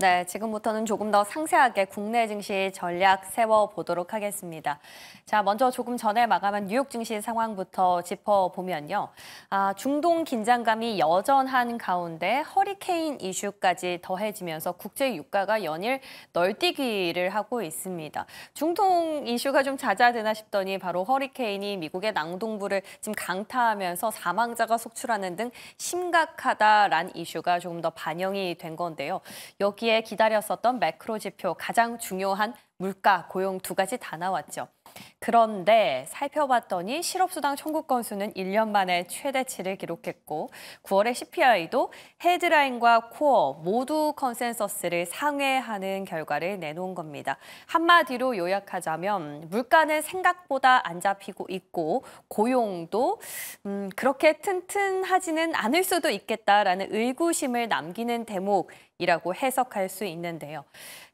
네, 지금부터는 조금 더 상세하게 국내 증시 전략 세워보도록 하겠습니다. 자, 먼저 조금 전에 마감한 뉴욕 증시 상황부터 짚어보면요. 아, 중동 긴장감이 여전한 가운데 허리케인 이슈까지 더해지면서 국제 유가가 연일 널뛰기를 하고 있습니다. 중동 이슈가 좀잦아되나 싶더니 바로 허리케인이 미국의 낭동부를 지금 강타하면서 사망자가 속출하는 등 심각하다란 이슈가 조금 더 반영이 된 건데요. 여기 기다렸었던 매크로 지표 가장 중요한 물가, 고용 두 가지 다 나왔죠. 그런데 살펴봤더니 실업수당 청구 건수는 1년 만에 최대치를 기록했고 9월의 CPI도 헤드라인과 코어 모두 컨센서스를 상회하는 결과를 내놓은 겁니다. 한마디로 요약하자면 물가는 생각보다 안 잡히고 있고 고용도 음, 그렇게 튼튼하지는 않을 수도 있겠다라는 의구심을 남기는 대목이라고 해석할 수 있는데요.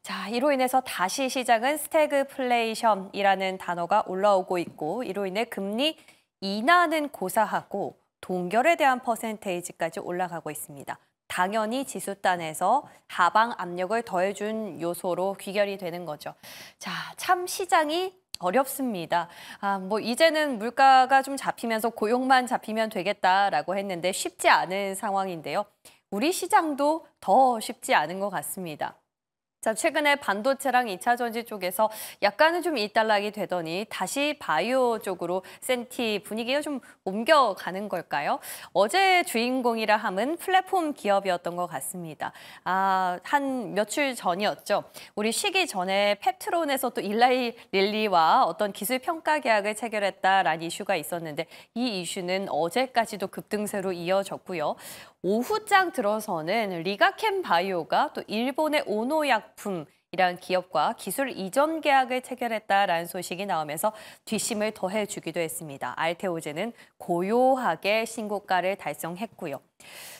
자, 이로 인해서 다시 시작은 스태그플레이션이라는 단어가 올라오고 있고 이로 인해 금리 인하는 고사하고 동결에 대한 퍼센테이지까지 올라가고 있습니다. 당연히 지수단에서 하방 압력을 더해준 요소로 귀결이 되는 거죠. 자, 참 시장이 어렵습니다. 아, 뭐 이제는 물가가 좀 잡히면서 고용만 잡히면 되겠다라고 했는데 쉽지 않은 상황인데요. 우리 시장도 더 쉽지 않은 것 같습니다. 자, 최근에 반도체랑 2차 전지 쪽에서 약간은 좀 이탈락이 되더니 다시 바이오 쪽으로 센티 분위기가 좀 옮겨가는 걸까요? 어제 주인공이라 함은 플랫폼 기업이었던 것 같습니다. 아, 한 며칠 전이었죠. 우리 쉬기 전에 펩트론에서 또 일라이 릴리와 어떤 기술 평가 계약을 체결했다라는 이슈가 있었는데 이 이슈는 어제까지도 급등세로 이어졌고요. 오후장 들어서는 리가켄 바이오가 또 일본의 오노약품 이란 기업과 기술 이전 계약을 체결했다라는 소식이 나오면서 뒷심을 더해주기도 했습니다. 알테오제는 고요하게 신고가를 달성했고요.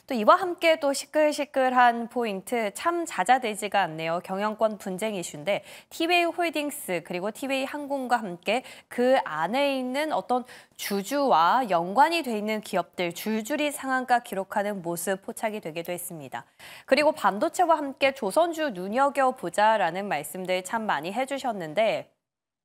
또 이와 함께 또 시끌시끌한 포인트 참 자자되지가 않네요. 경영권 분쟁 이슈인데 티웨이 홀딩스 그리고 티웨이 항공과 함께 그 안에 있는 어떤 주주와 연관이 돼 있는 기업들 줄줄이 상한가 기록하는 모습 포착이 되기도 했습니다. 그리고 반도체와 함께 조선주 눈여겨보자라는 말씀들 참 많이 해주셨는데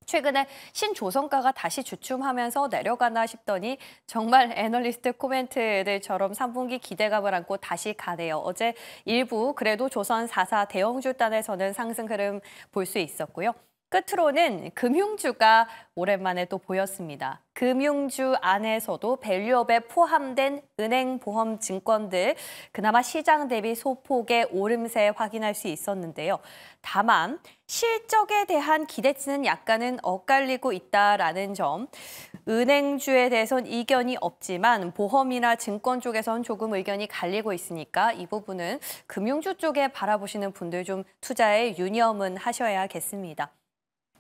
최근에 신조선가가 다시 주춤하면서 내려가나 싶더니 정말 애널리스트 코멘트들처럼 3분기 기대감을 안고 다시 가네요. 어제 일부 그래도 조선 4사 대형주단에서는 상승 흐름 볼 수 있었고요. 끝으로는 금융주가 오랜만에 또 보였습니다. 금융주 안에서도 밸류업에 포함된 은행, 보험, 증권들 그나마 시장 대비 소폭의 오름세 확인할 수 있었는데요. 다만 실적에 대한 기대치는 약간은 엇갈리고 있다라는 점. 은행주에 대해선 이견이 없지만 보험이나 증권 쪽에선 조금 의견이 갈리고 있으니까 이 부분은 금융주 쪽에 바라보시는 분들 좀 투자에 유념은 하셔야겠습니다.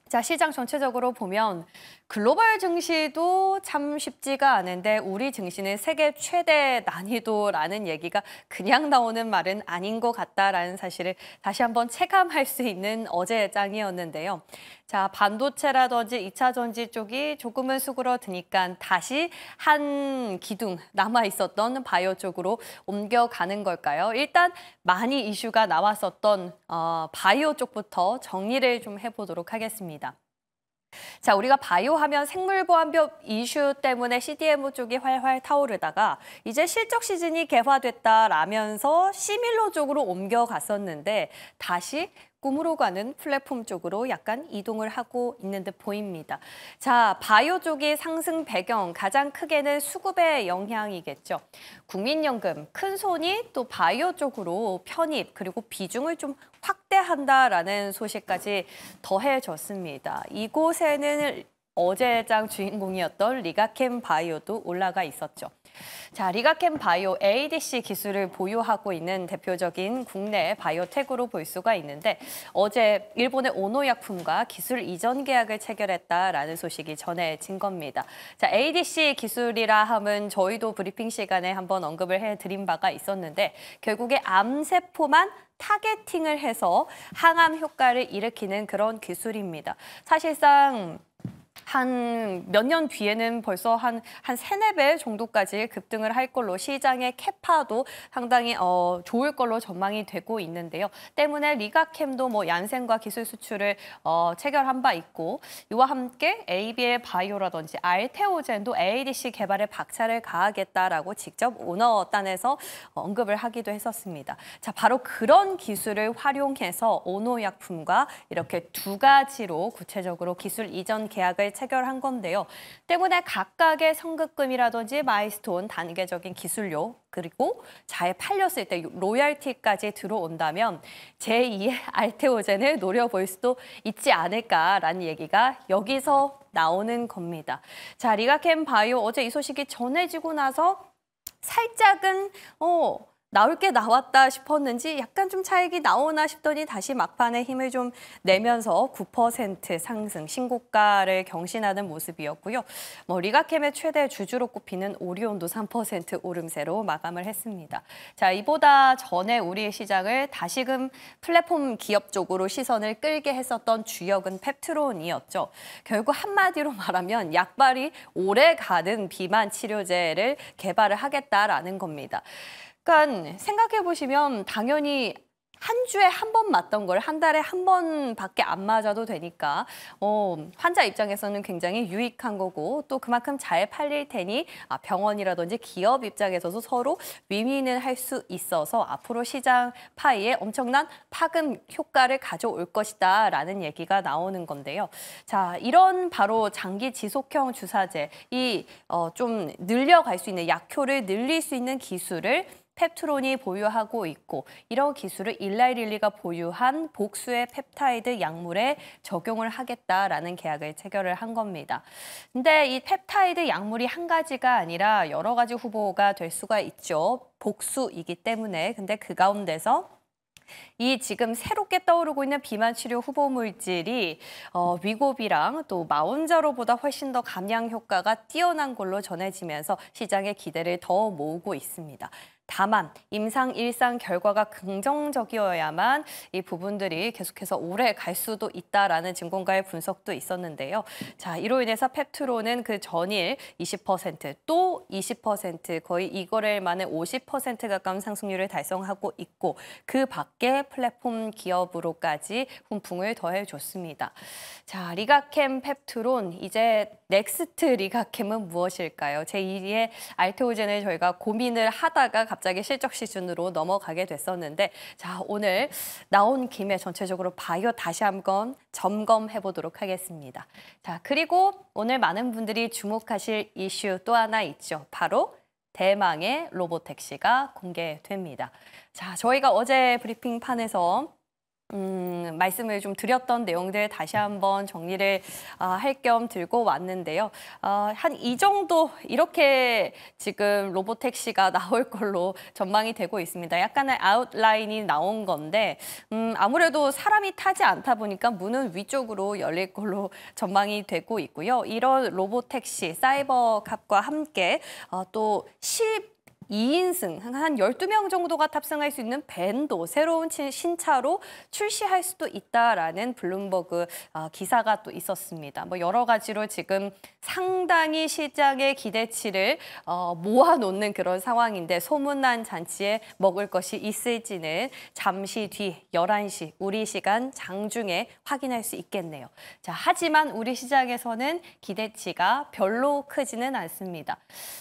자, 시장 전체적으로 보면 글로벌 증시도 참 쉽지가 않은데 우리 증시는 세계 최대 난이도라는 얘기가 그냥 나오는 말은 아닌 것 같다라는 사실을 다시 한번 체감할 수 있는 어제 의짱이었는데요 자, 반도체라든지 2차 전지 쪽이 조금은 수그러드니까 다시 한 기둥 남아 있었던 바이오 쪽으로 옮겨가는 걸까요? 일단 많이 이슈가 나왔었던 어, 바이오 쪽부터 정리를 좀 해보도록 하겠습니다. 자, 우리가 바이오 하면 생물보안법 이슈 때문에 CDMO 쪽이 활활 타오르다가 이제 실적 시즌이 개화됐다라면서 시밀러 쪽으로 옮겨갔었는데 다시 꿈으로 가는 플랫폼 쪽으로 약간 이동을 하고 있는 듯 보입니다. 자, 바이오 쪽이 상승 배경 가장 크게는 수급의 영향이겠죠. 국민연금 큰 손이 또 바이오 쪽으로 편입 그리고 비중을 좀 확대한다라는 소식까지 더해졌습니다. 이곳에는 어제장 주인공이었던 리가캠 바이오도 올라가 있었죠. 자, 리가캠 바이오 ADC 기술을 보유하고 있는 대표적인 국내 바이오텍으로 볼 수가 있는데 어제 일본의 오노약품과 기술 이전 계약을 체결했다라는 소식이 전해진 겁니다. 자, ADC 기술이라 함은 저희도 브리핑 시간에 한번 언급을 해드린 바가 있었는데 결국에 암세포만 타겟팅을 해서 항암 효과를 일으키는 그런 기술입니다. 사실상 한몇년 뒤에는 벌써 한, 한 세 네 배 정도까지 급등을 할 걸로 시장의 캐파도 상당히 어, 좋을 걸로 전망이 되고 있는데요. 때문에 리가캠도 뭐 얀센과 기술 수출을 어, 체결한 바 있고 이와 함께 ABL 바이오라든지 알테오젠도 ADC 개발에 박차를 가하겠다라고 직접 오너단에서 언급을 하기도 했었습니다. 자, 바로 그런 기술을 활용해서 오노약품과 이렇게 두 가지로 구체적으로 기술 이전 계약을 체결한 건데요. 때문에 각각의 성급금이라든지 마이스톤, 단계적인 기술료, 그리고 잘 팔렸을 때 로얄티까지 들어온다면 제2의 알테오젠을 노려볼 수도 있지 않을까라는 얘기가 여기서 나오는 겁니다. 자, 리가캠 바이오 어제 이 소식이 전해지고 나서 살짝은 어 나올 게 나왔다 싶었는지 약간 좀 차익이 나오나 싶더니 다시 막판에 힘을 좀 내면서 9% 상승, 신고가를 경신하는 모습이었고요. 뭐 리가캠의 최대 주주로 꼽히는 오리온도 3% 오름세로 마감을 했습니다. 자, 이보다 전에 우리의 시장을 다시금 플랫폼 기업 쪽으로 시선을 끌게 했었던 주역은 펩트론이었죠. 결국 한마디로 말하면 약발이 오래 가는 비만 치료제를 개발을 하겠다라는 겁니다. 약간 생각해 보시면 당연히 한 주에 한 번 맞던 걸 한 달에 한 번밖에 안 맞아도 되니까 어, 환자 입장에서는 굉장히 유익한 거고 또 그만큼 잘 팔릴 테니 아, 병원이라든지 기업 입장에서도 서로 위민을 할 수 있어서 앞으로 시장 파이에 엄청난 파급 효과를 가져올 것이다 라는 얘기가 나오는 건데요. 자 이런 바로 장기 지속형 주사제 이좀 어, 늘려갈 수 있는 약효를 늘릴 수 있는 기술을 펩트론이 보유하고 있고 이런 기술을 일라이릴리가 보유한 복수의 펩타이드 약물에 적용을 하겠다라는 계약을 체결을 한 겁니다. 근데 이 펩타이드 약물이 한 가지가 아니라 여러 가지 후보가 될 수가 있죠. 복수이기 때문에 근데 그 가운데서 이 지금 새롭게 떠오르고 있는 비만 치료 후보 물질이 어, 위고비랑 또마운자로보다 훨씬 더 감량 효과가 뛰어난 걸로 전해지면서 시장의 기대를 더 모으고 있습니다. 다만 임상 일상 결과가 긍정적이어야만 이 부분들이 계속해서 오래 갈 수도 있다라는 증권가의 분석도 있었는데요. 자, 이로 인해서 펩트론은그 전일 20%또 20% 거의 이거를 만에 50% 가까운 상승률을 달성하고 있고 그 밖에 플랫폼 기업으로까지 훈풍을 더해 줬습니다. 자, 리가캠 펩트론 이제 넥스트 리가캠은 무엇일까요? 제2의 알테오젠을 저희가 고민을 하다가 갑자기 실적 시즌으로 넘어가게 됐었는데 자 오늘 나온 김에 전체적으로 바이오 다시 한번 점검해 보도록 하겠습니다. 자 그리고 오늘 많은 분들이 주목하실 이슈 또 하나 있죠. 바로 대망의 로봇 택시가 공개됩니다. 자, 저희가 어제 브리핑판에서 음, 말씀을 좀 드렸던 내용들 다시 한번 정리를 어, 아, 할 겸 들고 왔는데요. 어, 아, 한이 정도 이렇게 지금 로봇 택시가 나올 걸로 전망이 되고 있습니다. 약간의 아웃라인이 나온 건데 음, 아무래도 사람이 타지 않다 보니까 문은 위쪽으로 열릴 걸로 전망이 되고 있고요. 이런 로봇 택시, 사이버 캅과 함께 어, 또10 2인승, 한 12명 정도가 탑승할 수 있는 밴도 새로운 신차로 출시할 수도 있다라는 블룸버그 아, 기사가 또 있었습니다. 뭐 여러 가지로 지금 상당히 시장의 기대치를 어, 모아놓는 그런 상황인데 소문난 잔치에 먹을 것이 있을지는 잠시 뒤 11시 우리 시간 장중에 확인할 수 있겠네요. 자, 하지만 우리 시장에서는 기대치가 별로 크지는 않습니다.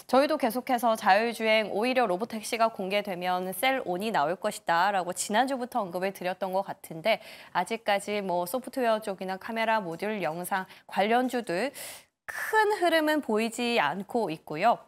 저희도 계속해서 자율주행 오히려 로봇 택시가 공개되면 셀온이 나올 것이다라고 지난주부터 언급을 드렸던 것 같은데 아직까지 뭐 소프트웨어 쪽이나 카메라 모듈, 영상 관련주들 큰 흐름은 보이지 않고 있고요.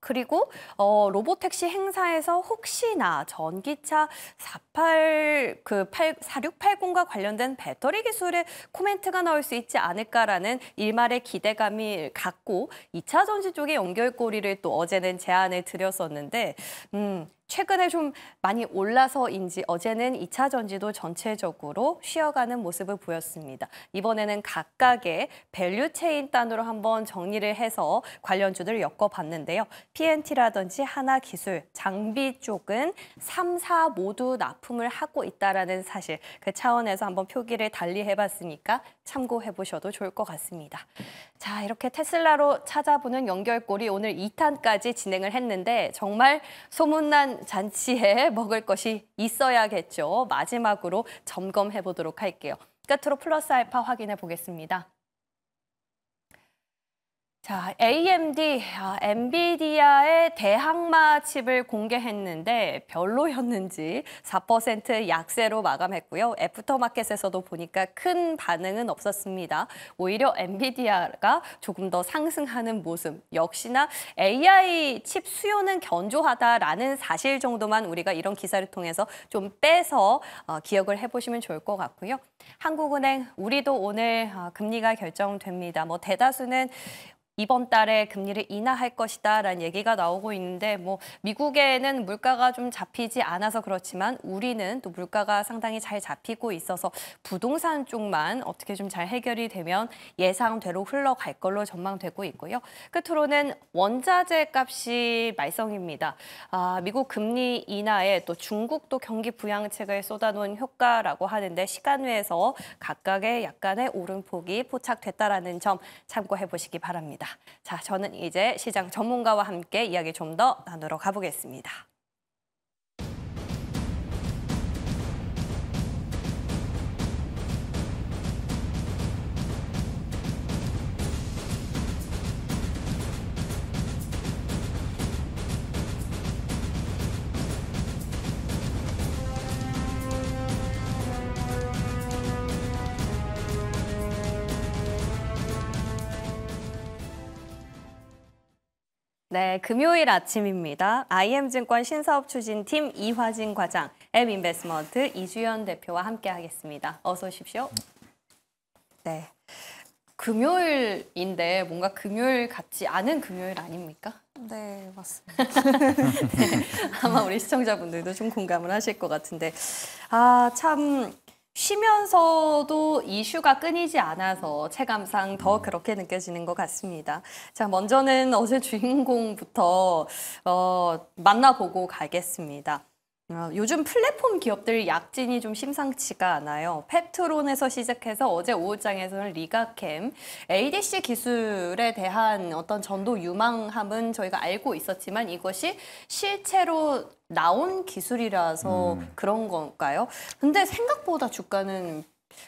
그리고 어, 로보택시 행사에서 혹시나 전기차 48, 그 8, 4680과 관련된 배터리 기술에 코멘트가 나올 수 있지 않을까라는 일말의 기대감이 갖고 2차 전지 쪽의 연결고리를 또 어제는 제안을 드렸었는데 음, 최근에 좀 많이 올라서인지 어제는 2차 전지도 전체적으로 쉬어가는 모습을 보였습니다. 이번에는 각각의 밸류체인 단으로 한번 정리를 해서 관련주들을 엮어봤는데요. PNT라든지 하나기술, 장비 쪽은 3, 4 모두 납품을 하고 있다는 사실 그 차원에서 한번 표기를 달리해봤으니까 참고해보셔도 좋을 것 같습니다. 자 이렇게 테슬라로 찾아보는 연결고리 오늘 2탄까지 진행을 했는데 정말 소문난 잔치에 먹을 것이 있어야겠죠. 마지막으로 점검해 보도록 할게요. 끝으로 플러스 알파 확인해 보겠습니다. 자, AMD, 아, 엔비디아의 대항마 칩을 공개했는데 별로였는지 4% 약세로 마감했고요. 애프터마켓에서도 보니까 큰 반응은 없었습니다. 오히려 엔비디아가 조금 더 상승하는 모습. 역시나 AI 칩 수요는 견조하다라는 사실 정도만 우리가 이런 기사를 통해서 좀 빼서 어, 기억을 해보시면 좋을 것 같고요. 한국은행, 우리도 오늘 어, 금리가 결정됩니다. 뭐 대다수는 이번 달에 금리를 인하할 것이다 라는 얘기가 나오고 있는데 뭐 미국에는 물가가 좀 잡히지 않아서 그렇지만 우리는 또 물가가 상당히 잘 잡히고 있어서 부동산 쪽만 어떻게 좀 잘 해결이 되면 예상대로 흘러갈 걸로 전망되고 있고요. 끝으로는 원자재 값이 말썽입니다. 아, 미국 금리 인하에 또 중국도 경기 부양책을 쏟아놓은 효과라고 하는데 시간 외에서 각각의 약간의 오름폭이 포착됐다라는 점 참고해 보시기 바랍니다. 자, 저는 이제 시장 전문가와 함께 이야기 좀 더 나누러 가보겠습니다. 네, 금요일 아침입니다. IM증권 신사업 추진팀 이화진 과장, 앱인베스먼트 이주연 대표와 함께 하겠습니다. 어서 오십시오. 네. 금요일인데 뭔가 금요일 같지 않은 금요일 아닙니까? 네, 맞습니다. 네, 아마 우리 시청자분들도 좀 공감을 하실 것 같은데. 아, 참 쉬면서도 이슈가 끊이지 않아서 체감상 더 음. 그렇게 느껴지는 것 같습니다. 자, 먼저는 어제 주인공부터 어, 만나보고 가겠습니다. 어, 요즘 플랫폼 기업들 약진이 좀 심상치가 않아요. 펩트론에서 시작해서 어제 오후장에서는 리가캠, ADC 기술에 대한 어떤 전도 유망함은 저희가 알고 있었지만 이것이 실제로 나온 기술이라서 음. 그런 건가요? 근데 생각보다 주가는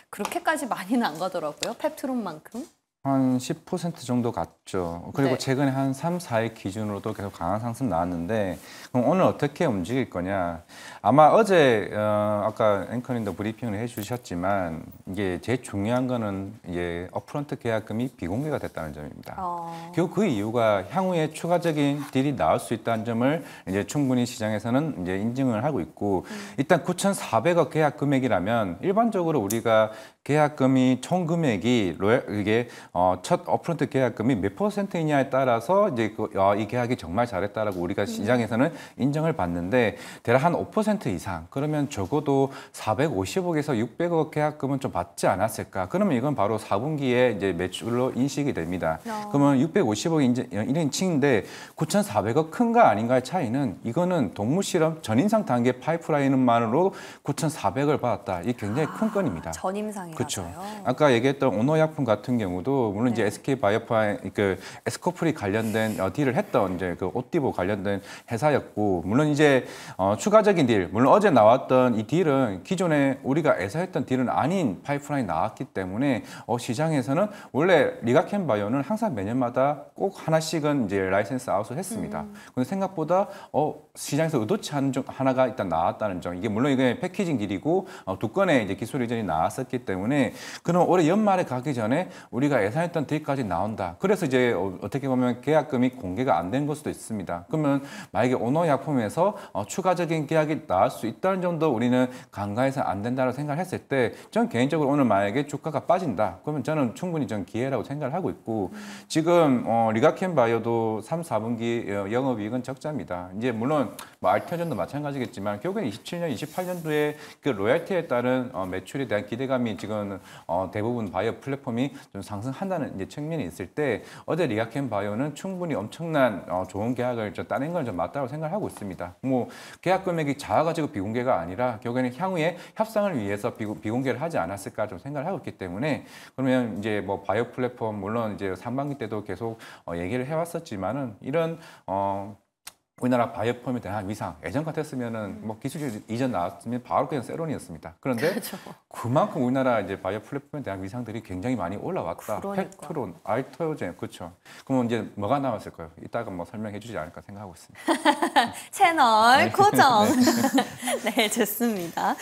그렇게까지 많이는 안 가더라고요. 펩트론만큼. 한 10% 정도 갔 있죠. 그리고 네. 최근에 한 3, 4일 기준으로도 계속 강한 상승 나왔는데 그럼 오늘 어떻게 움직일 거냐? 아마 어제 어, 아까 앵커님도 브리핑을 해주셨지만 이게 제일 중요한 거는 이제 업프런트 계약금이 비공개가 됐다는 점입니다. 어... 결국 그 이유가 향후에 추가적인 딜이 나올 수 있다는 점을 이제 충분히 시장에서는 이제 인증을 하고 있고 음. 일단 9,400억 계약 금액이라면 일반적으로 우리가 계약금이 총 금액이 이게 어, 첫 업프런트 계약금이 몇 퍼센트이냐에 따라서 이제 그, 야, 아, 이 계약이 정말 잘했다라고 우리가 음. 시장에서는 인정을 받는데 대략 한 5% 이상 그러면 적어도 450억에서 600억 계약금은 좀 받지 않았을까? 그러면 이건 바로 4분기에 이제 매출로 인식이 됩니다. 어. 그러면 650억 인제, 1인칭인데 어, 9,400억 큰가 아닌가의 차이는 이거는 동물 실험 전임상 단계 파이프라인만으로 9,400을 받았다. 이 굉장히 아, 큰 건입니다. 전임상이라서요. 그렇죠. 아까 얘기했던 온너약품 같은 경우도 물론 네. 이제 SK 바이오파 그 에스코프리 관련된 어, 딜을 했던 이제 그 옷디보 관련된 회사였고 물론 이제 어, 추가적인 딜 물론 어제 나왔던 이 딜은 기존에 우리가 애사했던 딜은 아닌 파이프라인 나왔기 때문에 어, 시장에서는 원래 리가켄 바이오는 항상 매년마다 꼭 하나씩은 이제 라이센스 아웃을 했습니다. 음. 근데 생각보다 어, 시장에서 의도치 않은 점 하나가 일단 나왔다는 점 이게 물론 이게 패키징 딜이고 어, 두 건의 이제 기술 이전이 나왔었기 때문에 그는 올해 연말에 가기 전에 우리가 예상했던 딜까지 나온다. 그래서 이제 어, 어떻게 보면 계약금이 공개가 안된걸 수도 있습니다. 그러면 만약에 언어약품에서 어, 추가적인 계약이 나올 수 있다는 점도 우리는 간과해서 안 된다고 생각을 했을 때 저는 개인적으로 오늘 만약에 주가가 빠진다. 그러면 저는 충분히 전 기회라고 생각을 하고 있고 지금 어, 리가켄 바이오도 3, 4분기 어, 영업이익은 적자입니다. 이제 물론 뭐 알테전도 마찬가지겠지만 결국엔 27년, 28년도에 그로얄티에 따른 어, 매출에 대한 기대감이 지금 어, 대부분 바이오 플랫폼이 좀 상승한다는 이제 측면이 있을 때 어제 리아켄 바이오는 충분히 엄청난 어, 좋은 계약을 저 따낸 걸 좀 맞다고 생각하고 있습니다. 뭐 계약 금액이 작아가지고 비공개가 아니라 결국에는 향후에 협상을 위해서 비공, 개를 하지 않았을까 좀 생각을 하고 있기 때문에 그러면 이제 뭐 바이오 플랫폼 물론 이제 상반기 때도 계속 어, 얘기를 해왔었지만은 이런 어 우리나라 바이오펌에 대한 위상, 예전 같았으면은 음. 뭐 기술 이전 이 나왔으면 바로 그냥 세론이었습니다. 그런데 그렇죠. 그만큼 우리나라 이제 바이오 플랫폼에 대한 위상들이 굉장히 많이 올라왔다. 그 그러니까. 팩트론, 알터젠, 그렇죠. 그러면 이제 뭐가 나왔을까요 이따가 뭐 설명해 주지 않을까 생각하고 있습니다. 채널 네. 고정. 네. 네, 좋습니다.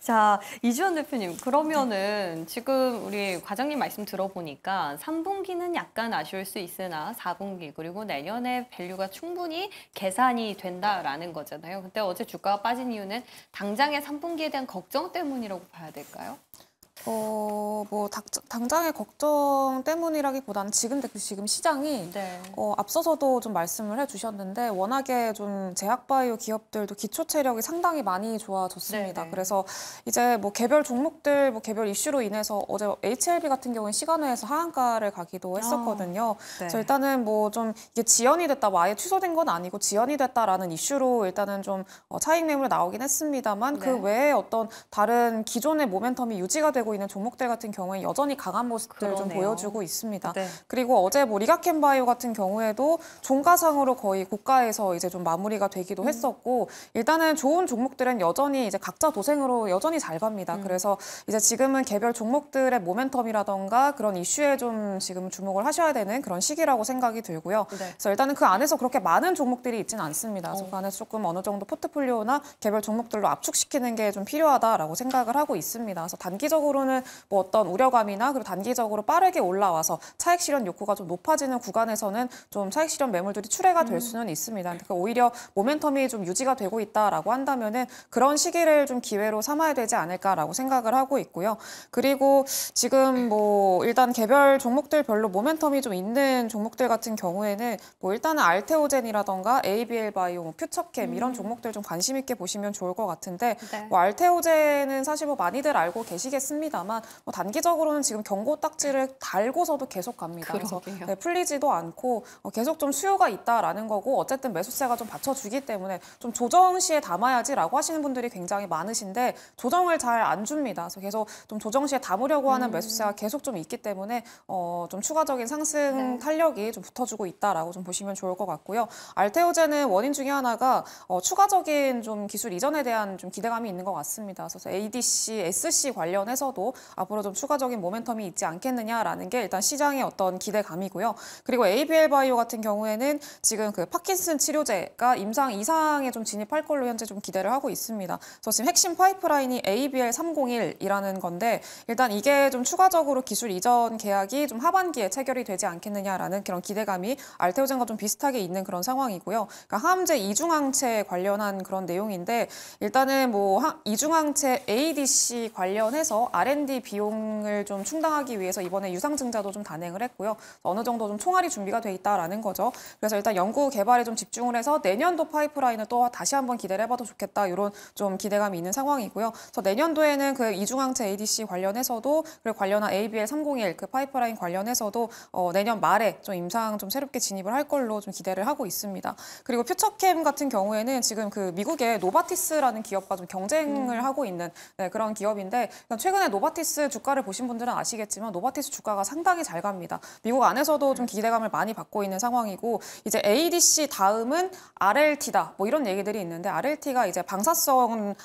자, 이주원 대표님, 그러면은 지금 우리 과장님 말씀 들어보니까 3분기는 약간 아쉬울 수 있으나 4분기 그리고 내년에 밸류가 충분히 계산이 된다라는 거잖아요. 근데 어제 주가가 빠진 이유는 당장의 3분기에 대한 걱정 때문이라고 봐야 될까요? 어, 뭐, 당, 당장의 걱정 때문이라기보다는 지금, 지금 시장이 네. 어, 앞서서도 좀 말씀을 해주셨는데 워낙에 좀 제약바이오 기업들도 기초 체력이 상당히 많이 좋아졌습니다. 네, 네. 그래서 이제 뭐 개별 종목들, 뭐 개별 이슈로 인해서 어제 HLB 같은 경우는 시간외에서 하한가를 가기도 아, 했었거든요. 아, 네. 그래서 일단은 뭐 좀 이게 지연이 됐다, 뭐 아예 취소된 건 아니고 지연이 됐다라는 이슈로 일단은 좀 어, 차익 매물 나오긴 했습니다만 그 네. 그 외에 어떤 다른 기존의 모멘텀이 유지가 되고 있는 종목들 같은 경우에 여전히 강한 모습들 좀 보여주고 있습니다. 네. 그리고 어제 뭐 리가켄 바이오 같은 경우에도 종가상으로 거의 고가에서 이제 좀 마무리가 되기도 음. 했었고 일단은 좋은 종목들은 여전히 이제 각자 도생으로 여전히 잘 갑니다. 음. 그래서 이제 지금은 개별 종목들의 모멘텀이라던가 그런 이슈에 좀 지금 주목을 하셔야 되는 그런 시기라고 생각이 들고요. 네. 그래서 일단은 그 안에서 그렇게 많은 종목들이 있지는 않습니다. 그 어. 그 안에서 조금 어느 정도 포트폴리오나 개별 종목들로 압축시키는 게 좀 필요하다라고 생각을 하고 있습니다. 그래서 단기적으로는 때로는 뭐 어떤 우려감이나 그리고 단기적으로 빠르게 올라와서 차익 실현 욕구가 좀 높아지는 구간에서는 좀 차익 실현 매물들이 출회가 될 음. 수는 있습니다. 그러니까 오히려 모멘텀이 좀 유지가 되고 있다라고 한다면은 그런 시기를 좀 기회로 삼아야 되지 않을까라고 생각을 하고 있고요. 그리고 지금 뭐 일단 개별 종목들 별로 모멘텀이 좀 있는 종목들 같은 경우에는 뭐 일단은 알테오젠이라던가 ABL 바이오, 뭐 퓨처캠 음. 이런 종목들 좀 관심 있게 보시면 좋을 것 같은데 네. 뭐 알테오젠은 사실 뭐 많이들 알고 계시겠습니다. 합니다만 뭐 단기적으로는 지금 경고 딱지를 달고서도 계속 갑니다. 그러게요. 그래서 네, 풀리지도 않고 어, 계속 좀 수요가 있다라는 거고 어쨌든 매수세가 좀 받쳐주기 때문에 좀 조정 시에 담아야지라고 하시는 분들이 굉장히 많으신데 조정을 잘 안 줍니다. 그래서 계속 좀 조정 시에 담으려고 하는 음. 매수세가 계속 좀 있기 때문에 어, 좀 추가적인 상승 네. 탄력이 좀 붙어주고 있다라고 좀 보시면 좋을 것 같고요. 알테오제는 원인 중에 하나가 어, 추가적인 좀 기술 이전에 대한 좀 기대감이 있는 것 같습니다. 그래서 ADC, SC 관련해서 쳐도 앞으로 좀 추가적인 모멘텀이 있지 않겠느냐라는 게 일단 시장의 어떤 기대감이고요. 그리고 ABL 바이오 같은 경우에는 지금 그 파킨슨 치료제가 임상 이상에 좀 진입할 걸로 현재 좀 기대를 하고 있습니다. 그래서 지금 핵심 파이프라인이 ABL 301이라는 건데 일단 이게 좀 추가적으로 기술 이전 계약이 좀 하반기에 체결이 되지 않겠느냐라는 그런 기대감이 알테오젠과 좀 비슷하게 있는 그런 상황이고요. 그러니까 항암제 이중항체 관련한 그런 내용인데 일단은 뭐 이중항체 ADC 관련해서 R&D 비용을 좀 충당하기 위해서 이번에 유상증자도 좀 단행을 했고요. 어느 정도 좀 총알이 준비가 돼 있다라는 거죠. 그래서 일단 연구 개발에 좀 집중을 해서 내년도 파이프라인을 또 다시 한번 기대를 해봐도 좋겠다 이런 좀 기대감이 있는 상황이고요. 그래서 내년도에는 그 이중항체 ADC 관련해서도 그리고 관련한 ABL 301그 파이프라인 관련해서도 어, 내년 말에 좀 임상 좀 새롭게 진입을 할 걸로 좀 기대를 하고 있습니다. 그리고 퓨처캠 같은 경우에는 지금 그 미국의 노바티스라는 기업과 좀 경쟁을 음. 하고 있는 네, 그런 기업인데 최근에 노바티스 주가를 보신 분들은 아시겠지만 노바티스 주가가 상당히 잘 갑니다. 미국 안에서도 좀 네. 기대감을 많이 받고 있는 상황이고 이제 ADC 다음은 RLT다 뭐 이런 얘기들이 있는데 RLT가 이제 방사성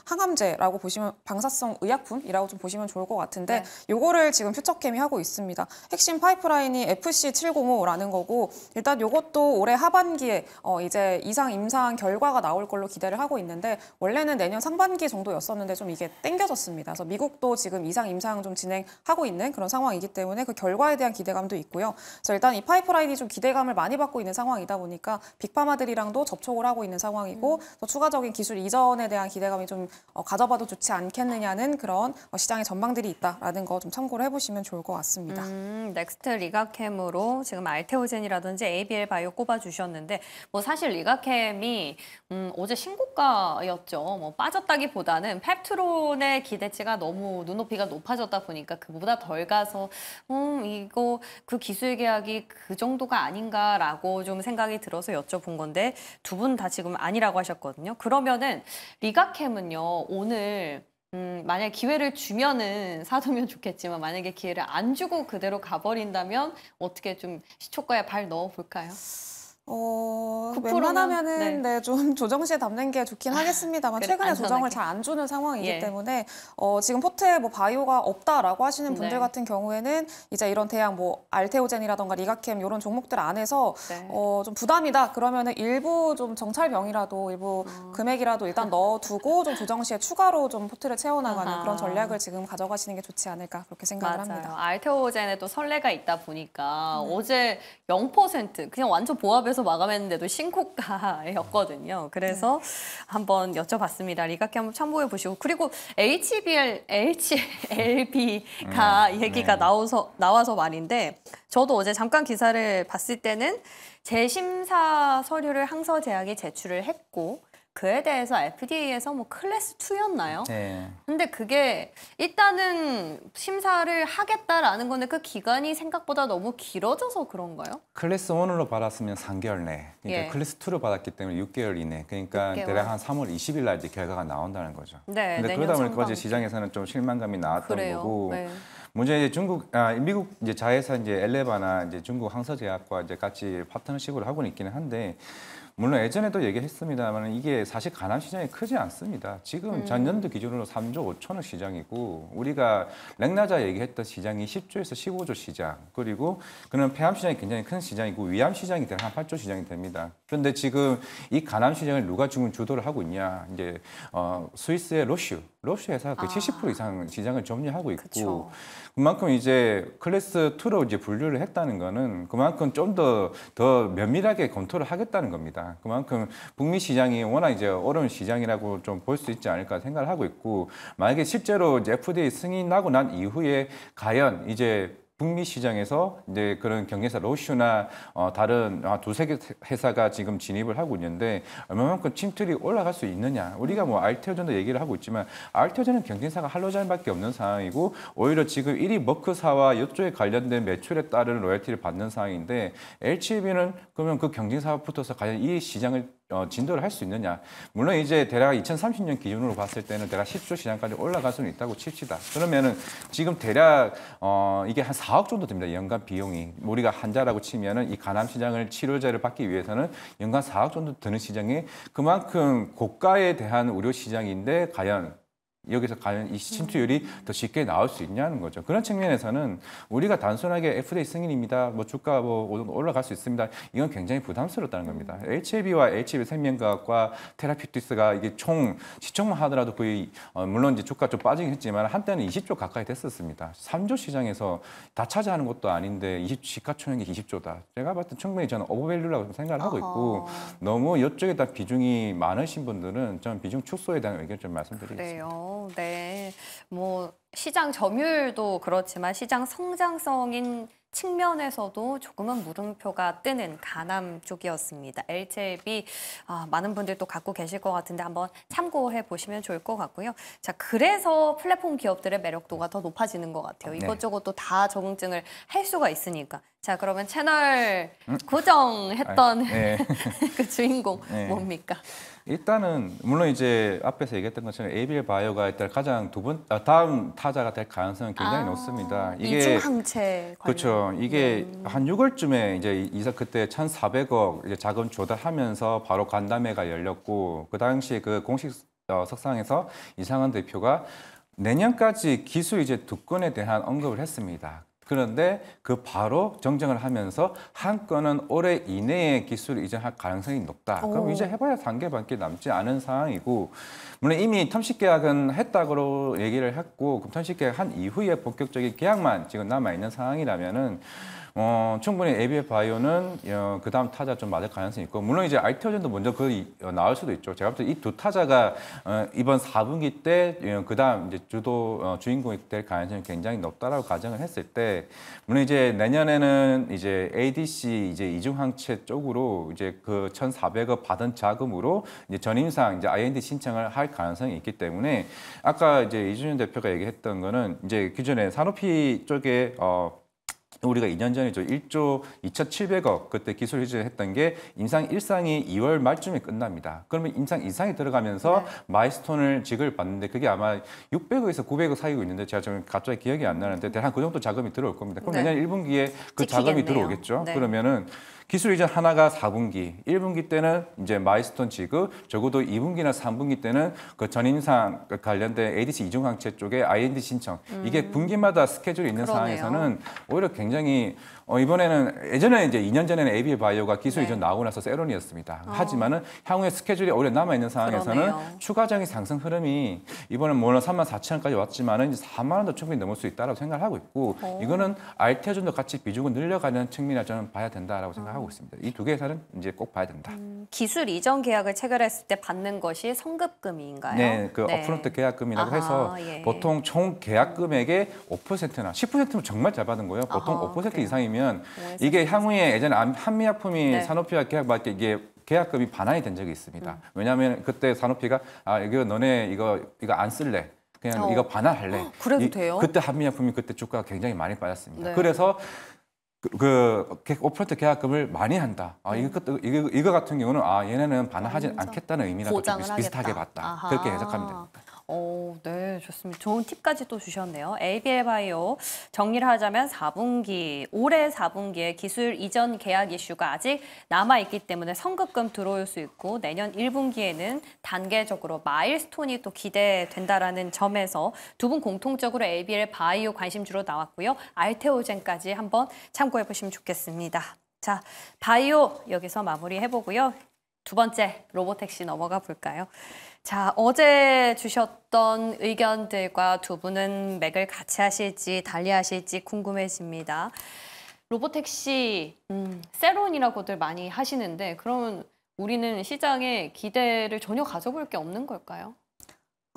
항암제라고 보시면 방사성 의약품이라고 좀 보시면 좋을 것 같은데 네. 요거를 네. 지금 퓨처캠이 하고 있습니다. 핵심 파이프라인이 FC705라는 거고 일단 요것도 올해 하반기에 어 이제 이상 임상 결과가 나올 걸로 기대를 하고 있는데 원래는 내년 상반기 정도였었는데 좀 이게 땡겨졌습니다. 그래서 미국도 지금 이상 위장 임상 좀 진행하고 있는 그런 상황이기 때문에 그 결과에 대한 기대감도 있고요. 그래서 일단 이 파이프라인이 좀 기대감을 많이 받고 있는 상황이다 보니까 빅파마들이랑도 접촉을 하고 있는 상황이고 음. 또 추가적인 기술 이전에 대한 기대감이 좀 어, 가져봐도 좋지 않겠느냐는 그런 어, 시장의 전망들이 있다라는 거 좀 참고를 해보시면 좋을 것 같습니다. 음, 넥스트 리가캠으로 지금 알테오젠이라든지 ABL 바이오 꼽아주셨는데 뭐 사실 리가캠이 음, 어제 신고가였죠. 뭐 빠졌다기보다는 펩트론의 기대치가 너무 눈높이가 높아졌다 보니까 그보다 덜 가서 음 이거 그 기술 계약이 그 정도가 아닌가라고 좀 생각이 들어서 여쭤본 건데 두 분 다 지금 아니라고 하셨거든요. 그러면은 리가캠은요 오늘 음, 만약 기회를 주면은 사두면 좋겠지만 만약에 기회를 안 주고 그대로 가버린다면 어떻게 좀 시초가에 발 넣어볼까요? 어, 9%는? 웬만하면은 네. 네. 좀 조정시에 담는 게 좋긴 아, 하겠습니다만 최근에 안전하게. 조정을 잘 안 주는 상황이기 예. 때문에 어, 지금 포트에 뭐 바이오가 없다라고 하시는 분들 네. 같은 경우에는 이제 이런 대학 뭐 알테오젠이라던가 리가캠 이런 종목들 안에서 네. 어, 좀 부담이다 그러면은 일부 좀 정찰병이라도 일부 음. 금액이라도 일단 넣어두고 좀 조정시에 추가로 좀 포트를 채워나가는 아하. 그런 전략을 지금 가져가시는 게 좋지 않을까 그렇게 생각을 맞아요. 합니다. 알테오젠에 또 설레가 있다 보니까 음. 어제 0% 그냥 완전 보합에서 하면서 마감했는데도 신고가였거든요. 그래서 네. 한번 여쭤봤습니다. 리가케 한번 참고해 보시고 그리고 HBL, HLB가 음, 네. 얘기가 네. 나와서 나와서 말인데 저도 어제 잠깐 기사를 봤을 때는 재심사 서류를 항서제약이 제출을 했고 그에 대해서 FDA에서 뭐 클래스 2였나요? 네. 근데 그게 일단은 심사를 하겠다라는 건데 그 기간이 생각보다 너무 길어져서 그런가요? 클래스 1으로 받았으면 3개월 내. 그러니까 예. 클래스 2를 받았기 때문에 6개월 이내. 그러니까 6개월. 대략 한 3월 20일 날 이제 결과가 나온다는 거죠. 네. 근데 그러다 보니까 어제 시장에서는 좀 실망감이 나왔던 그래요. 거고. 네. 먼저 이제 중국, 아, 미국 이제 자회사 이제 엘레바나 이제 중국 항서제약과 이제 같이 파트너십을 하고는 있기는 한데 물론 예전에도 얘기했습니다만 이게 사실 가난 시장이 크지 않습니다. 지금 음. 전년도 기준으로 3조 5천억 시장이고 우리가 렉나자 얘기했던 시장이 10조에서 15조 시장 그리고 그런 폐암 시장이 굉장히 큰 시장이고 위암 시장이 한 8조 시장이 됩니다. 그런데 지금 이 가남 시장을 누가 지금 주도를 하고 있냐 이제 어, 스위스의 로슈 로슈 회사가 그70% 아. 이상 시장을 점유하고 있고 그쵸. 그만큼 이제 클래스 2로 이제 분류를 했다는 거는 그만큼 좀 더더 더 면밀하게 검토를 하겠다는 겁니다. 그만큼 북미 시장이 워낙 이제 어려운 시장이라고 좀 볼 수 있지 않을까 생각을 하고 있고 만약에 실제로 이제 FDA 승인하고 난 이후에 과연 이제 북미 시장에서 이제 그런 경쟁사 로슈나 어, 다른 아, 두세 개 회사가 지금 진입을 하고 있는데 얼마만큼 침투율이 올라갈 수 있느냐. 우리가 뭐 알테오전도 얘기를 하고 있지만 알테오전은 경쟁사가 할로젠밖에 없는 상황이고 오히려 지금 1위 머크사와 이쪽에 관련된 매출에 따른 로열티를 받는 상황인데 LCB는 그러면 그 경쟁사와 붙어서 과연 이 시장을 어, 진도를 할 수 있느냐. 물론 이제 대략 2030년 기준으로 봤을 때는 대략 10조 시장까지 올라갈 수는 있다고 칩시다. 그러면은 지금 대략 어, 이게 한 4억 정도 됩니다. 연간 비용이. 우리가 한자라고 치면은 이 간암 시장을 치료제를 받기 위해서는 연간 4억 정도 드는 시장이 그만큼 고가에 대한 의료 시장인데 과연 여기서 과연 이 음. 침투율이 더 쉽게 나올 수 있냐는 거죠. 그런 측면에서는 우리가 단순하게 FDA 승인입니다. 뭐 주가 뭐 올라갈 수 있습니다. 이건 굉장히 부담스럽다는 겁니다. HAB와 HB 생명과학과 테라피티스가 이게 총시청만 하더라도 거의 어, 물론 이제 주가 좀 빠지긴 했지만 한때는 20조 가까이 됐었습니다. 3조 시장에서 다 차지하는 것도 아닌데 20 시가총액이 20조다. 제가 봤을 때 충분히 저는 오버밸류라고 생각을 하고 있고 너무 이쪽에 다 비중이 많으신 분들은 전 비중 축소에 대한 의견 좀 말씀드리겠습니다. 그래요. 네. 뭐 시장 점유율도 그렇지만 시장 성장성인 측면에서도 조금은 물음표가 뜨는 가남 쪽이었습니다. LTLB 아, 많은 분들 도 갖고 계실 것 같은데 한번 참고해 보시면 좋을 것 같고요. 자 그래서 플랫폼 기업들의 매력도가 더 높아지는 것 같아요. 네. 이것저것 또 다 적응증을 할 수가 있으니까 자 그러면 채널 음. 고정했던 아, 네. 그 주인공 네. 뭡니까? 일단은 물론 이제 앞에서 얘기했던 것처럼 에빌 바이오가 일단 가장 두번 아, 다음 타자가 될 가능성은 굉장히 아, 높습니다. 네, 이게 항체 그렇죠. 이게 음. 한 6월쯤에 이제 이사 그때 1,400억 이제 자금 조달하면서 바로 간담회가 열렸고 그 당시 그 공식 어, 석상에서 이상한 대표가 내년까지 기술 이제 두 건에 대한 언급을 했습니다. 그런데 그 바로 정정을 하면서 한 건은 올해 이내에 기술 이전할 가능성이 높다. 오. 그럼 이제 해봐야 단계밖에 남지 않은 상황이고 물론 이미 텀식 계약은 했다고 얘기를 했고 그럼 텀식 계약 한 이후에 본격적인 계약만 지금 남아 있는 상황이라면은 어, 충분히 ABF 바이오는 어, 그 다음 타자 좀 맞을 가능성이 있고 물론 이제 알테오젠도 먼저 그 이, 어, 나올 수도 있죠. 제가 볼 때 이 두 타자가 어, 이번 4분기 때그 어, 다음 이제 주도 어, 주인공이 될 가능성이 굉장히 높다라고 가정을 했을 때 물론 이제 내년에는 이제 ADC 이제 이중항체 쪽으로 이제 그 1,400억 받은 자금으로 이제 전임상 이제 IND 신청을 할 가능성이 있기 때문에 아까 이제 이준현 대표가 얘기했던 거는 이제 기존에 산업이 쪽에 어 우리가 2년 전에 저 1조 2,700억 그때 기술 휴지했던 게 임상 1상이 2월 말쯤에 끝납니다. 그러면 임상 2상이 들어가면서 네. 마이스톤을 직을 받는데 그게 아마 600억에서 900억 사이고 있는데 제가 지금 갑자기 기억이 안 나는데 대략 그 정도 자금이 들어올 겁니다. 그럼 네. 내년 1분기에 그 찍히겠네요. 자금이 들어오겠죠. 네. 그러면은 기술 이전 하나가 4분기, 1분기 때는 이제 마이스톤 지급, 적어도 2분기나 3분기 때는 그 전임상 그 관련된 ADC 이중항체 쪽에 IND 신청. 음. 이게 분기마다 스케줄이 있는 그러네요. 상황에서는 오히려 굉장히 어, 이번에는 예전에 이제 2년 전에는 AB 바이오가 기술 네. 이전 나오고 나서 세론이었습니다. 어. 하지만은 향후에 스케줄이 오히려 남아 있는 상황에서는 그러네요. 추가적인 상승 흐름이 이번에 물론 뭐 3만 4천 까지 왔지만은 이제 4만 원도 충분히 넘을 수 있다라고 생각을 하고 있고 어. 이거는 알테존도 같이 비중을 늘려가는 측면이라 저는 봐야 된다라고 생각하고. 합 하고 있습니다. 이 두개 회사는 이제 꼭 봐야 된다. 음, 기술 이전 계약을 체결했을 때 받는 것이 성급금인가요? 네, 그 네. 업프론트 계약금이라고 아하, 해서 예, 예. 보통 총 계약 금액의 5%나 10%면 정말 잘 받은 거예요. 보통 아하, 5%그래 이상이면 이게 향후에 예전에 한미약품이 네. 산업비와 계약 받을 이게 계약금이 반환이 된 적이 있습니다. 음. 왜냐하면 그때 산업비가 아 이거 너네 이거 이거 안 쓸래. 그냥 어. 이거 반환할래. 그래도 이, 돼요? 그때 한미약품이 그때 주가가 굉장히 많이 빠졌습니다. 네. 그래서 그, 그오퍼레트 계약금을 많이 한다. 아, 이것 음. 이거, 이거 같은 경우는 아 얘네는 반환하지 음, 않겠다는 의미나 비슷하게 봤다. 아하. 그렇게 해석하면 됩니다. 오, 네, 좋습니다. 좋은 팁까지 또 주셨네요. ABL 바이오 정리를 하자면 4분기, 올해 4분기에 기술 이전 계약 이슈가 아직 남아있기 때문에 성급금 들어올 수 있고 내년 1분기에는 단계적으로 마일스톤이 또 기대된다라는 점에서 두 분 공통적으로 ABL 바이오 관심주로 나왔고요. 알테오젠까지 한번 참고해 보시면 좋겠습니다. 자, 바이오 여기서 마무리해보고요. 두 번째 로보택시 넘어가 볼까요? 자, 어제 주셨던 의견들과 두 분은 맥을 같이 하실지 달리 하실지 궁금해집니다. 로보택시 음. 세론이라고들 많이 하시는데 그러면 우리는 시장에 기대를 전혀 가져볼 게 없는 걸까요?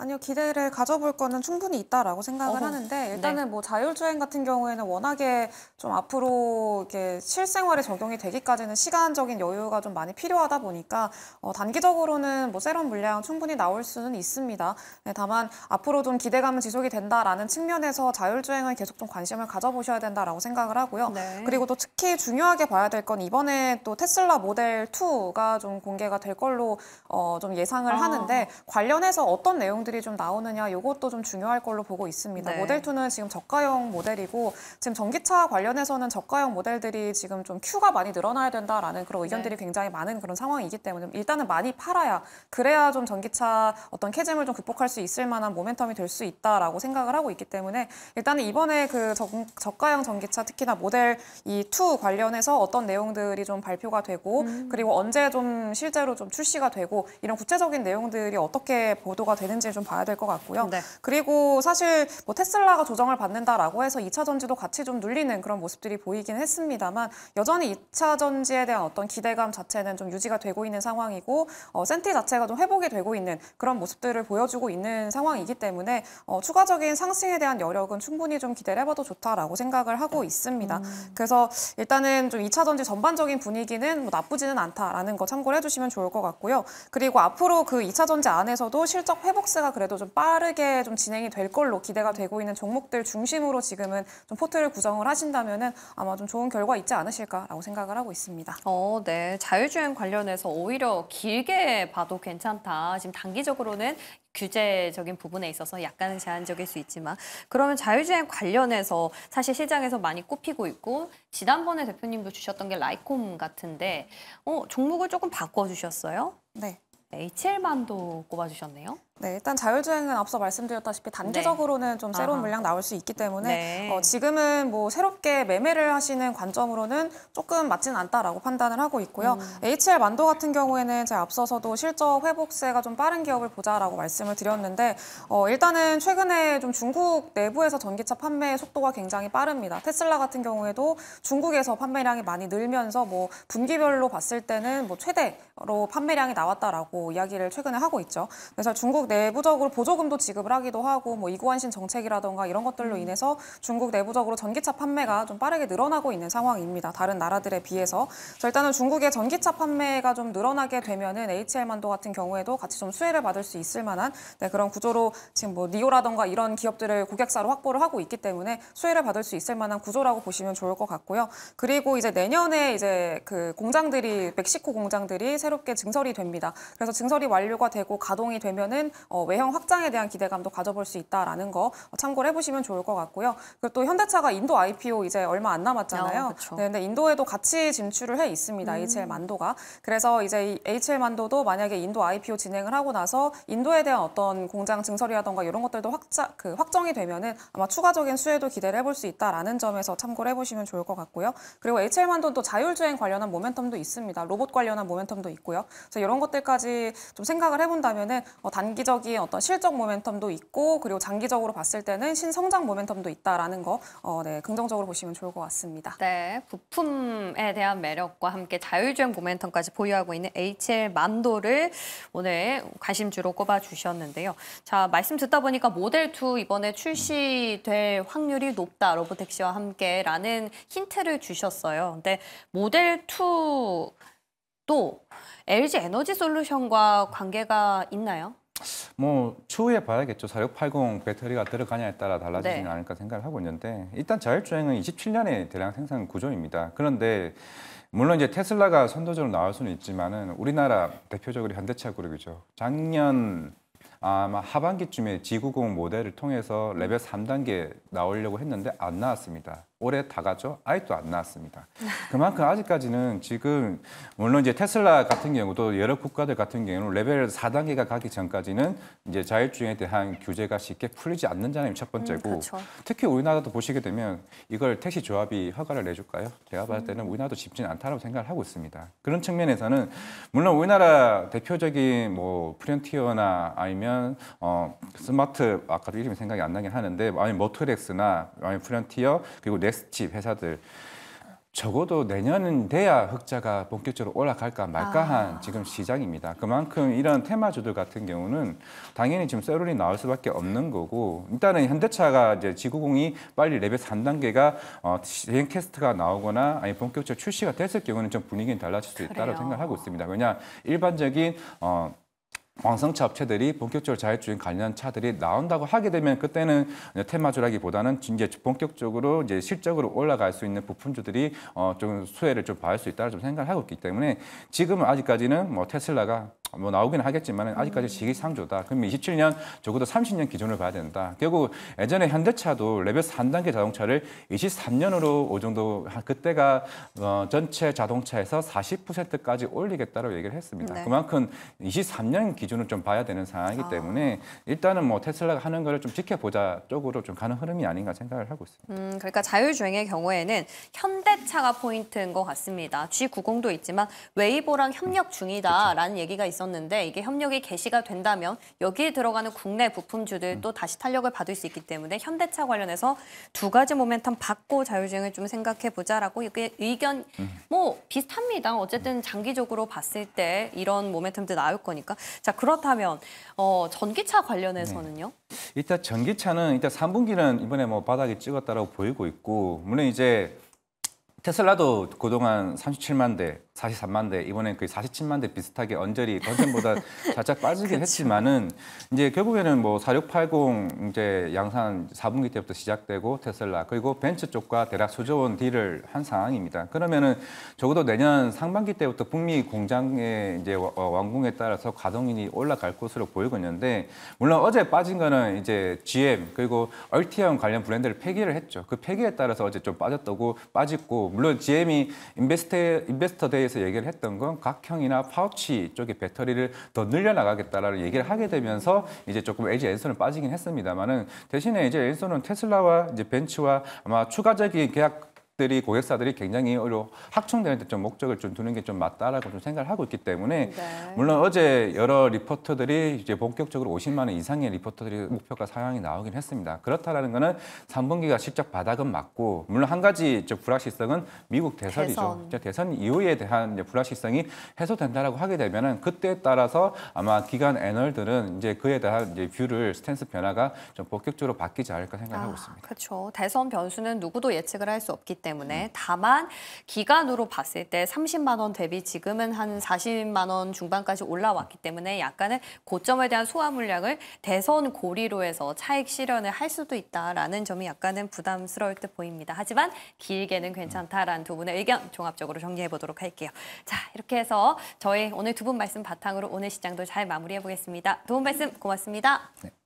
아니요, 기대를 가져볼 거는 충분히 있다라고 생각을 어허, 하는데 네. 일단은 네. 뭐 자율주행 같은 경우에는 워낙에 좀 앞으로 이렇게 실생활에 적용이 되기까지는 시간적인 여유가 좀 많이 필요하다 보니까 어, 단기적으로는 뭐 새로운 물량 충분히 나올 수는 있습니다. 네, 다만 앞으로 좀 기대감은 지속이 된다라는 측면에서 자율주행을 계속 좀 관심을 가져보셔야 된다라고 생각을 하고요. 네. 그리고 또 특히 중요하게 봐야 될 건 이번에 또 테슬라 모델 2가 좀 공개가 될 걸로 어, 좀 예상을 아. 하는데 관련해서 어떤 내용들 모델들이 좀 나오느냐 이것도 좀 중요할 걸로 보고 있습니다. 네. 모델 2는 지금 저가형 모델이고 지금 전기차 관련해서는 저가형 모델들이 지금 좀 큐가 많이 늘어나야 된다라는 그런 의견들이 네. 굉장히 많은 그런 상황이기 때문에 일단은 많이 팔아야 그래야 좀 전기차 어떤 캐짐을좀 극복할 수 있을 만한 모멘텀이 될 수 있다라고 생각을 하고 있기 때문에 일단은 이번에 그 저, 가형 전기차 특히나 모델 이2 관련해서 어떤 내용들이 좀 발표가 되고 음. 그리고 언제 좀 실제로 좀 출시가 되고 이런 구체적인 내용들이 어떻게 보도가 되는지 좀좀 봐야 될 것 같고요. 네. 그리고 사실 뭐 테슬라가 조정을 받는다라고 해서 2차 전지도 같이 좀 눌리는 그런 모습들이 보이긴 했습니다만 여전히 2차 전지에 대한 어떤 기대감 자체는 좀 유지가 되고 있는 상황이고 어, 센티 자체가 좀 회복이 되고 있는 그런 모습들을 보여주고 있는 상황이기 때문에 어, 추가적인 상승에 대한 여력은 충분히 좀 기대를 해봐도 좋다라고 생각을 하고 있습니다. 음. 그래서 일단은 좀 2차 전지 전반적인 분위기는 뭐 나쁘지는 않다라는 거 참고를 해주시면 좋을 것 같고요. 그리고 앞으로 그 2차 전지 안에서도 실적 회복세 페이스가 그래도 좀 빠르게 좀 진행이 될 걸로 기대가 되고 있는 종목들 중심으로 지금은 좀 포트를 구성을 하신다면은 아마 좀 좋은 결과 있지 않으실까라고 생각을 하고 있습니다. 어, 네. 자율주행 관련해서 오히려 길게 봐도 괜찮다. 지금 단기적으로는 규제적인 부분에 있어서 약간은 제한적일 수 있지만 그러면 자율주행 관련해서 사실 시장에서 많이 꼽히고 있고 지난번에 대표님도 주셨던 게 라이콤 같은데 어, 종목을 조금 바꿔주셨어요? 네. 네 HL만도 꼽아주셨네요. 네, 일단 자율주행은 앞서 말씀드렸다시피 네. 단계적으로는 네. 좀 새로운 아하. 물량 나올 수 있기 때문에 네. 어, 지금은 뭐 새롭게 매매를 하시는 관점으로는 조금 맞진 않다라고 판단을 하고 있고요. 음. h l 만도 같은 경우에는 제가 앞서서도 실적 회복세가 좀 빠른 기업을 보자라고 말씀을 드렸는데 어, 일단은 최근에 좀 중국 내부에서 전기차 판매 속도가 굉장히 빠릅니다. 테슬라 같은 경우에도 중국에서 판매량이 많이 늘면서 뭐 분기별로 봤을 때는 뭐 최대로 판매량이 나왔다라고 이야기를 최근에 하고 있죠. 그래서 중국 내부적으로 보조금도 지급을 하기도 하고 뭐 이구환신 정책이라던가 이런 것들로 음. 인해서 중국 내부적으로 전기차 판매가 좀 빠르게 늘어나고 있는 상황입니다. 다른 나라들에 비해서. 일단은 중국의 전기차 판매가 좀 늘어나게 되면은 HL만도 같은 경우에도 같이 좀 수혜를 받을 수 있을 만한 네, 그런 구조로 지금 뭐 니오라던가 이런 기업들을 고객사로 확보를 하고 있기 때문에 수혜를 받을 수 있을 만한 구조라고 보시면 좋을 것 같고요. 그리고 이제 내년에 이제 그 공장들이 멕시코 공장들이 새롭게 증설이 됩니다. 그래서 증설이 완료가 되고 가동이 되면은 어, 외형 확장에 대한 기대감도 가져볼 수 있다라는 거 참고를 해보시면 좋을 것 같고요. 그리고 또 현대차가 인도 IPO 이제 얼마 안 남았잖아요. 어, 네, 근데 인도에도 같이 진출을 해 있습니다. 음. HL 만도가. 그래서 이제 HL 만도도 만약에 인도 IPO 진행을 하고 나서 인도에 대한 어떤 공장 증설이라던가 이런 것들도 확자, 그 확정이 되면은 아마 추가적인 수혜도 기대를 해볼 수 있다라는 점에서 참고를 해보시면 좋을 것 같고요. 그리고 HL 만도는 또 자율주행 관련한 모멘텀도 있습니다. 로봇 관련한 모멘텀도 있고요. 그래서 이런 것들까지 좀 생각을 해본다면은 어, 단기 단기적인 어떤 실적 모멘텀도 있고 그리고 장기적으로 봤을 때는 신성장 모멘텀도 있다라는 거 어, 네, 긍정적으로 보시면 좋을 것 같습니다. 네, 부품에 대한 매력과 함께 자율주행 모멘텀까지 보유하고 있는 HL 만도를 오늘 관심주로 꼽아 주셨는데요. 자, 말씀 듣다 보니까 모델 2 이번에 출시될 확률이 높다 로보택시와 함께라는 힌트를 주셨어요. 근데 모델 2도 LG 에너지 솔루션과 관계가 있나요? 뭐 추후에 봐야겠죠. 4680 배터리가 들어가냐에 따라 달라지지는 네. 않을까 생각을 하고 있는데 일단 자율주행은 27년의 대량 생산 구조입니다. 그런데 물론 이제 테슬라가 선도적으로 나올 수는 있지만은 우리나라 대표적으로 현대차 그룹이죠. 작년 아마 하반기쯤에 G90 모델을 통해서 레벨 3단계 나오려고 했는데 안 나왔습니다. 올해 다가죠. 아직도 안 나왔습니다. 그만큼 아직까지는 지금 물론 이제 테슬라 같은 경우도 여러 국가들 같은 경우는 레벨 4단계가 가기 전까지는 이제 자율주행에 대한 규제가 쉽게 풀리지 않는 점이 첫 번째고 음, 그렇죠. 특히 우리나라도 보시게 되면 이걸 택시 조합이 허가를 내줄까요? 제가 봤을 때는 우리나라도 쉽진 않다고 생각을 하고 있습니다. 그런 측면에서는 물론 우리나라 대표적인 뭐 프렌티어나 아니면 어 스마트 아까도 이름이 생각이 안 나긴 하는데 아니면 모터렉스나 아니면 프렌티어 그리고 넥 OST 회사들 적어도 내년은 돼야 흑자가 본격적으로 올라갈까 말까한 아. 지금 시장입니다. 그만큼 이런 테마주들 같은 경우는 당연히 지금 셀룰이 나올 수밖에 없는 거고 일단은 현대차가 이제 지구공이 빨리 레벨 3단계가 어, 시행 캐스트가 나오거나 아니 본격적 으로 출시가 됐을 경우는 좀 분위기는 달라질 수 있다고 생각하고 있습니다. 왜냐 일반적인 어, 완성차 업체들이 본격적으로 자율주행 관련 차들이 나온다고 하게 되면 그때는 테마주라기보다는 이제 본격적으로 이제 실적으로 올라갈 수 있는 부품주들이 어좀 수혜를 좀 받을 수 있다고 생각을 하고 있기 때문에 지금은 아직까지는 뭐 테슬라가 뭐 나오기는 하겠지만 아직까지 음. 시기상조다. 그럼 27년 적어도 30년 기준을 봐야 된다. 결국 예전에 현대차도 레벨 3단계 자동차를 23년으로 오 정도 그때가 어, 전체 자동차에서 40%까지 올리겠다고 얘기를 했습니다. 네. 그만큼 23년 기준을 좀 봐야 되는 상황이기 아. 때문에 일단은 뭐 테슬라가 하는 거를 좀 지켜보자 쪽으로 좀 가는 흐름이 아닌가 생각을 하고 있습니다. 음, 그러니까 자율주행의 경우에는 현대차가 포인트인 것 같습니다. G90도 있지만 웨이보랑 협력 중이다라는 그 얘기가 있었는데 이게 협력이 개시가 된다면 여기에 들어가는 국내 부품주들도 음. 다시 탄력을 받을 수 있기 때문에 현대차 관련해서 두 가지 모멘텀 받고 자율주행을 좀 생각해보자라고 이게 의견 음. 뭐 비슷합니다. 어쨌든 장기적으로 봤을 때 이런 모멘텀도 나올 거니까 자자 그렇다면 어, 전기차 관련해서는요? 네. 일단 전기차는 일단 3분기는 이번에 뭐바닥이 찍었다라고 보이고 있고 물론 이제 테슬라도 그동안 37만 대 43만 대, 이번엔 그의 47만 대 비슷하게 언저리 건센보다 살짝 빠지긴 그렇죠. 했지만은 이제 결국에는 뭐4680 이제 양산 4분기 때부터 시작되고 테슬라 그리고 벤츠 쪽과 대략 수조원 딜을 한 상황입니다. 그러면은 적어도 내년 상반기 때부터 북미 공장의 이제 어, 완공에 따라서 가동률이 올라갈 것으로 보이고 있는데 물론 어제 빠진 거는 이제 GM 그리고 얼티언 관련 브랜드를 폐기를 했죠. 그 폐기에 따라서 어제 좀 빠졌다고 빠졌고 물론 GM이 인베스테 인베스터 데이 대회서 얘기를 했던 건 각형이나 파우치 쪽의 배터리를 더 늘려나가겠다라는 얘기를 하게 되면서 이제 조금 LG 엔솔은 빠지긴 했습니다만은 대신에 이제 엔솔은 테슬라와 이제 벤츠와 아마 추가적인 계약 들이 고객사들이 굉장히 오히려 확충되는데 좀 목적을 좀 두는 게 좀 맞다라고 좀 생각을 하고 있기 때문에 네. 물론 어제 여러 리포터들이 이제 본격적으로 50만 원 이상의 리포터들이 목표가 상향이 나오긴 했습니다. 그렇다라는 거는 3분기가 실적 바닥은 맞고 물론 한 가지 좀 불확실성은 미국 대선이죠. 대선, 대선 이후에 대한 불확실성이 해소된다라고 하게 되면은 그때에 따라서 아마 기간 애널들은 이제 그에 대한 이제 뷰를 스탠스 변화가 좀 본격적으로 바뀌지 않을까 생각하고 아, 있습니다. 그렇죠. 대선 변수는 누구도 예측을 할 수 없기 때문에 음. 다만 기간으로 봤을 때 30만 원 대비 지금은 한 40만 원 중반까지 올라왔기 때문에 약간은 고점에 대한 소화 물량을 대선 고리로 해서 차익 실현을 할 수도 있다라는 점이 약간은 부담스러울 듯 보입니다. 하지만 길게는 괜찮다라는 두 분의 의견 종합적으로 정리해 보도록 할게요. 자, 이렇게 해서 저희 오늘 두 분 말씀 바탕으로 오늘 시장도 잘 마무리해 보겠습니다. 도움 말씀 고맙습니다. 네.